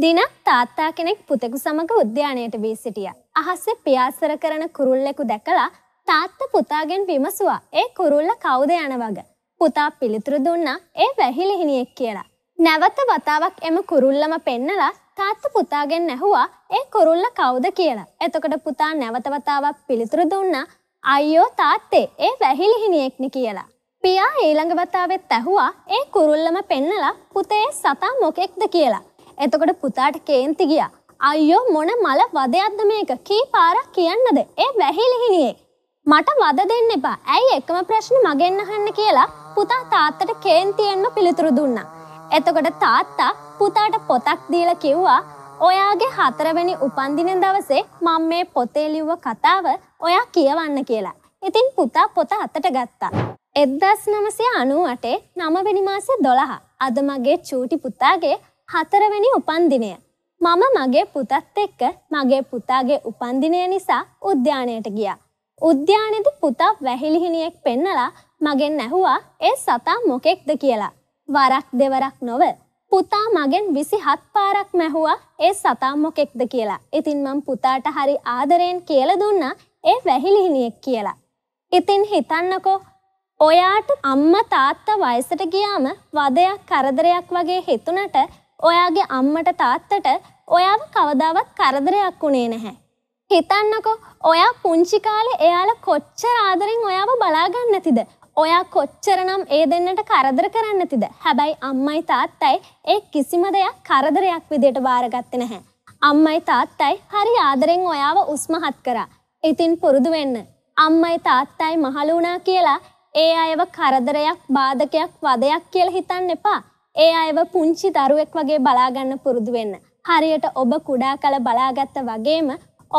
දිනක් තාත්තා කෙනෙක් පුතෙකු සමඟ උද්‍යානයට වී සිටිය. අහස්සේ පියාසර කරන කුරුල්ලෙකු දැකලා තාත්ත පුතාගෙන් විමසුවා ඒ කුරුල්ල කවුද යන වග. පුතා පිළිතුරු දුන්නා ඒ වැහිලිහිනියෙක් කියලා. නැවත වතාවක් එම කුරුල්ලම පෙන්නලා තාත්ත පුතාගෙන් නැහුවා ඒ කුරුල්ල කවුද කියලා. එතකොට පුතා නැවතවතාවක් පිළිතුරු දුන්නා අයියෝ තාත්තේ ඒ වැහිලිහිනියෙක්නි කියලා. පියා ඊළඟ වතාවෙත් ඇහුවා ඒ කුරුල්ලම පෙන්නලා පුතේ සතා මොකෙක්ද කියලා. එතකොට පුතාට කේන්ති ගියා. අයියෝ මොන මල වදයක්ද මේක කී පාරක් කියන්නද ඒ වැහිලිහිනියේ. මට වද දෙන්න එපා ඇයි එකම ප්‍රශ්න මගෙන් අහන්න කියලා පුතා තාත්තට කේන්තියෙන්ම පිළිතුරු දුන්නා. එතකොට තාත්තා පුතාට පොතක් දීලා කිව්වා ඔයාගේ හතරවැනි උපන්දින දවසේ මම මේ පොතේ ලිව්ව කතාව ඔයා කියවන්න කියලා. ඉතින් පුතා පොත අතට ගත්තා. එද්දස් නමසය අනුවටේ නමවැනි මාසේ දොළහ අද මගේ චූටි පුතාගේ හතරවෙනි උපන්දිනය. මම මගේ පුතත් එක්ක මගේ පුතාගේ උපන්දිනය නිසා උද්‍යානයට ගියා. උද්‍යානෙදි පුතා වැහිලිහිනියෙක් පෙන්නලා මගෙන් ඇහුවා ඒ සතා මොකෙක්ද කියලා. වරක් දෙවරක් නොව. පුතා මගෙන් විසි හත් පාරක් මැහුවා ඒ සතා මොකෙක්ද කියලා. ඉතින් මං පුතාට හරි ආදරයෙන් කියල දුන්නා ඒ වැහිලිහිනියෙක් කියලා. ඉතින් හිතන්නකෝ ඔයාට අම්ම තාත්තා වයසට ගියාම වදයක් කරදරයක් වගේ හිතුනට ඔයාගේ අම්මට තාත්තට ඔයාව කවදාවත් කරදරයක් වුණේ නැහැ. හිතන්නකෝ ඔයා පුංචි කාලේ එයාල කොච්චර ආදරෙන් ඔයාව බලාගන්න නැතිද? ඔයා කොච්චරනම් ඒ දෙන්නට කරදර කරන්න නැතිද? හැබැයි අම්මයි තාත්තයි ඒ කිසිම දෙයක් කරදරයක් විදියට බාරගත්තේ නැහැ. අම්මයි තාත්තයි හරි ආදරෙන් ඔයාව උස්මහත් කරා. ඉතින් පුරුදු වෙන්න. අම්මයි තාත්තයි මහලු වුණා කියලා ඒ අයව කරදරයක්, බාධකයක්, වදයක් කියලා හිතන්න එපා. ඒ අයව පුංචි දරුවෙක් වගේ බලාගන්න පුරුදු වෙන්න. හරියට ඔබ කුඩා කල බලාගත්ත වගේම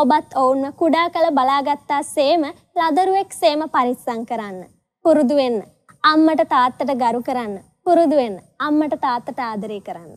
ඔබත් ඔවුන්ව කුඩා කල බලාගත්තා සේම ලදරුවෙක් සේම පරිස්සං කරන්න. පුරුදු වෙන්න. අම්මට තාත්තට ගරු කරන්න. පුරුදු වෙන්න. අම්මට තාත්තට ආදරේ කරන්න.